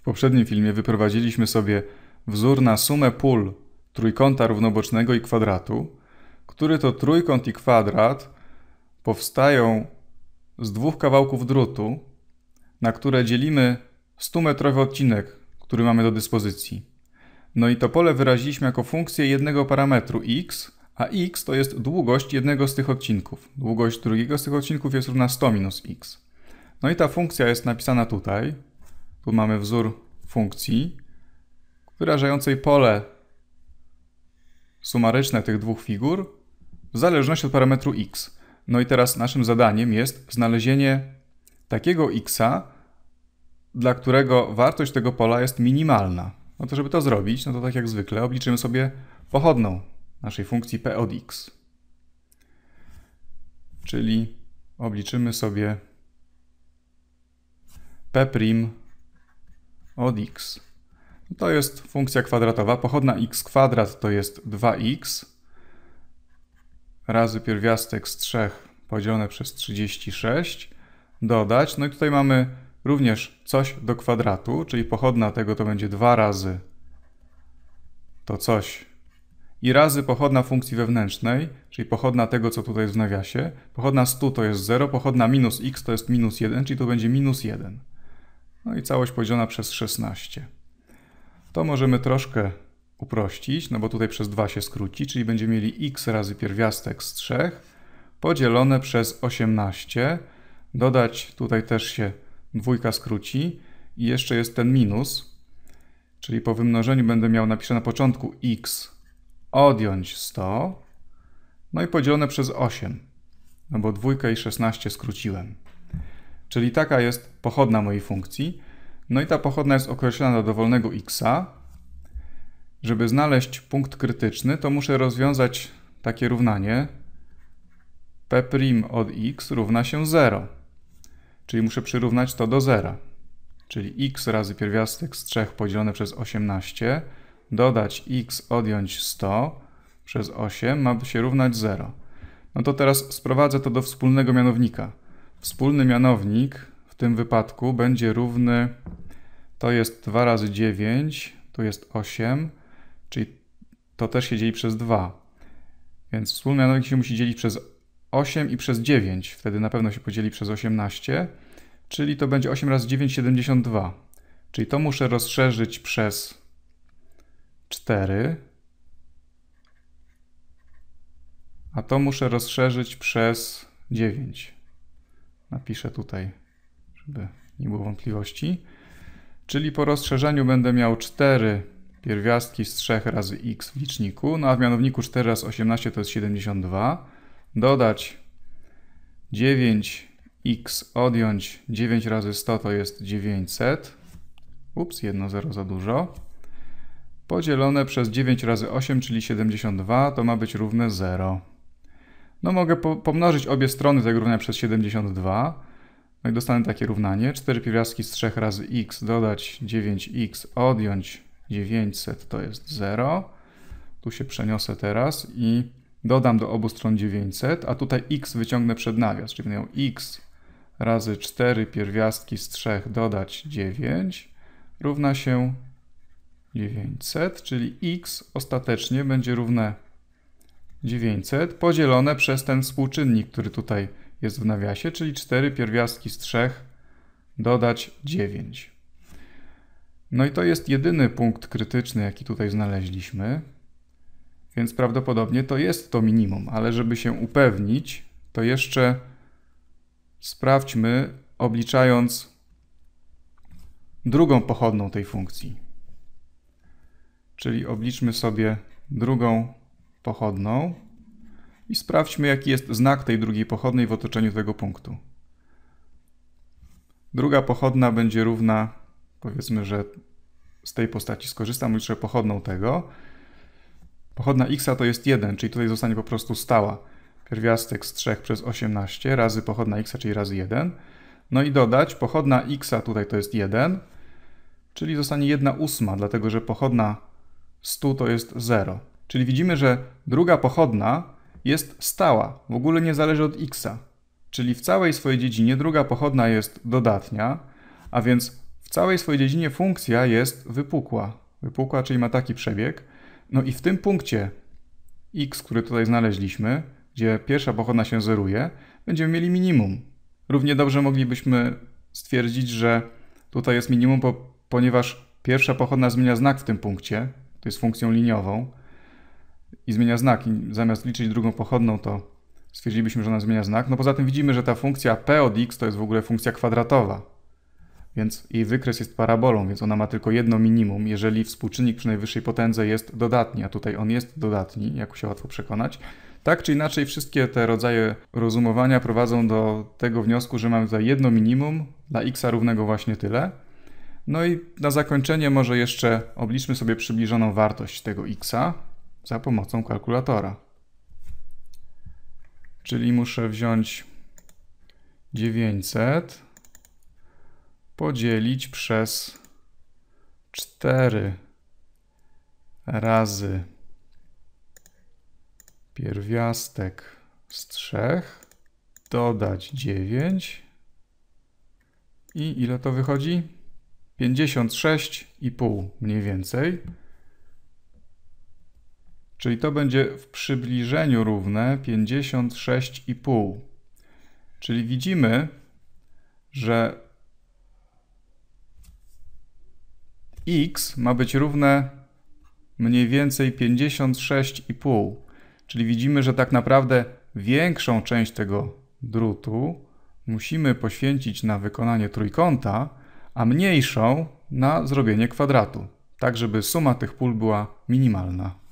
W poprzednim filmie wyprowadziliśmy sobie wzór na sumę pól trójkąta równobocznego i kwadratu, który to trójkąt i kwadrat powstają z dwóch kawałków drutu, na które dzielimy 100-metrowy odcinek, który mamy do dyspozycji. No i to pole wyraziliśmy jako funkcję jednego parametru x, a x to jest długość jednego z tych odcinków. Długość drugiego z tych odcinków jest równa 100 minus x. No i ta funkcja jest napisana tutaj, tu mamy wzór funkcji wyrażającej pole sumaryczne tych dwóch figur w zależności od parametru x. No i teraz naszym zadaniem jest znalezienie takiego x, dla którego wartość tego pola jest minimalna. No to żeby to zrobić, no to tak jak zwykle obliczymy sobie pochodną naszej funkcji p od x. Czyli obliczymy sobie p' od x. To jest funkcja kwadratowa. Pochodna x kwadrat to jest 2x razy pierwiastek z 3 podzielone przez 36 dodać. No i tutaj mamy również coś do kwadratu, czyli pochodna tego to będzie 2 razy to coś i razy pochodna funkcji wewnętrznej, czyli pochodna tego, co tutaj jest w nawiasie. Pochodna 100 to jest 0, pochodna minus x to jest minus 1, czyli to będzie minus 1 no i całość podzielona przez 16. To możemy troszkę uprościć, no bo tutaj przez 2 się skróci, czyli będziemy mieli x razy pierwiastek z 3 podzielone przez 18. Dodać tutaj też się dwójka skróci i jeszcze jest ten minus, czyli po wymnożeniu będę miał, napiszę na początku x odjąć 100, no i podzielone przez 8, no bo dwójkę i 16 skróciłem. Czyli taka jest pochodna mojej funkcji. No i ta pochodna jest określana do dowolnego x. Żeby znaleźć punkt krytyczny, to muszę rozwiązać takie równanie p' od x równa się 0. Czyli muszę przyrównać to do 0. Czyli x razy pierwiastek z 3 podzielone przez 18, dodać x odjąć 100 przez 8 ma się równać 0. No to teraz sprowadzę to do wspólnego mianownika – Wspólny mianownik w tym wypadku będzie równy, to jest 2 razy 9, tu jest 8, czyli to też się dzieli przez 2. Więc wspólny mianownik się musi dzielić przez 8 i przez 9, wtedy na pewno się podzieli przez 18, czyli to będzie 8 razy 9, 72. Czyli to muszę rozszerzyć przez 4, a to muszę rozszerzyć przez 9. Napiszę tutaj, żeby nie było wątpliwości. Czyli po rozszerzeniu będę miał 4 pierwiastki z 3 razy x w liczniku, no a w mianowniku 4 razy 18 to jest 72. Dodać 9x, odjąć 9 razy 100 to jest 900. Ups, 1 0 za dużo. Podzielone przez 9 razy 8, czyli 72, to ma być równe 0. No mogę po pomnożyć obie strony tego tak równania przez 72. No i dostanę takie równanie. 4 pierwiastki z 3 razy x dodać 9x, odjąć 900 to jest 0. Tu się przeniosę teraz i dodam do obu stron 900, a tutaj x wyciągnę przed nawias, czyli będę x razy 4 pierwiastki z 3 dodać 9 równa się 900, czyli x ostatecznie będzie równe 900 podzielone przez ten współczynnik, który tutaj jest w nawiasie, czyli 4 pierwiastki z 3 dodać 9. No i to jest jedyny punkt krytyczny, jaki tutaj znaleźliśmy, więc prawdopodobnie to jest to minimum, ale żeby się upewnić, to jeszcze sprawdźmy, obliczając drugą pochodną tej funkcji. Czyli obliczmy sobie drugą pochodną i sprawdźmy, jaki jest znak tej drugiej pochodnej w otoczeniu tego punktu. Druga pochodna będzie równa, powiedzmy, że z tej postaci skorzystam, liczę pochodną tego. Pochodna x to jest 1, czyli tutaj zostanie po prostu stała. Pierwiastek z 3 przez 18 razy pochodna x, czyli razy 1. No i dodać pochodna x tutaj to jest 1, czyli zostanie 1 ósma, dlatego że pochodna 100 to jest 0. Czyli widzimy, że druga pochodna jest stała, w ogóle nie zależy od x. Czyli w całej swojej dziedzinie druga pochodna jest dodatnia, a więc w całej swojej dziedzinie funkcja jest wypukła. Wypukła, czyli ma taki przebieg. No i w tym punkcie x, który tutaj znaleźliśmy, gdzie pierwsza pochodna się zeruje, będziemy mieli minimum. Równie dobrze moglibyśmy stwierdzić, że tutaj jest minimum, ponieważ pierwsza pochodna zmienia znak w tym punkcie, to jest funkcją liniową, i zmienia znak. I zamiast liczyć drugą pochodną, to stwierdzilibyśmy, że ona zmienia znak. No poza tym widzimy, że ta funkcja p od x to jest w ogóle funkcja kwadratowa, więc jej wykres jest parabolą, więc ona ma tylko jedno minimum, jeżeli współczynnik przy najwyższej potędze jest dodatni, a tutaj on jest dodatni, jak się łatwo przekonać. Tak czy inaczej, wszystkie te rodzaje rozumowania prowadzą do tego wniosku, że mamy tutaj jedno minimum dla x równego właśnie tyle. No i na zakończenie może jeszcze obliczmy sobie przybliżoną wartość tego x, za pomocą kalkulatora. Czyli muszę wziąć 900 podzielić przez 4 razy pierwiastek z 3, dodać 9 i ile to wychodzi? 56,5 mniej więcej. Czyli to będzie w przybliżeniu równe 56,5. Czyli widzimy, że x ma być równe mniej więcej 56,5. Czyli widzimy, że tak naprawdę większą część tego drutu musimy poświęcić na wykonanie trójkąta, a mniejszą na zrobienie kwadratu, tak żeby suma tych pól była minimalna.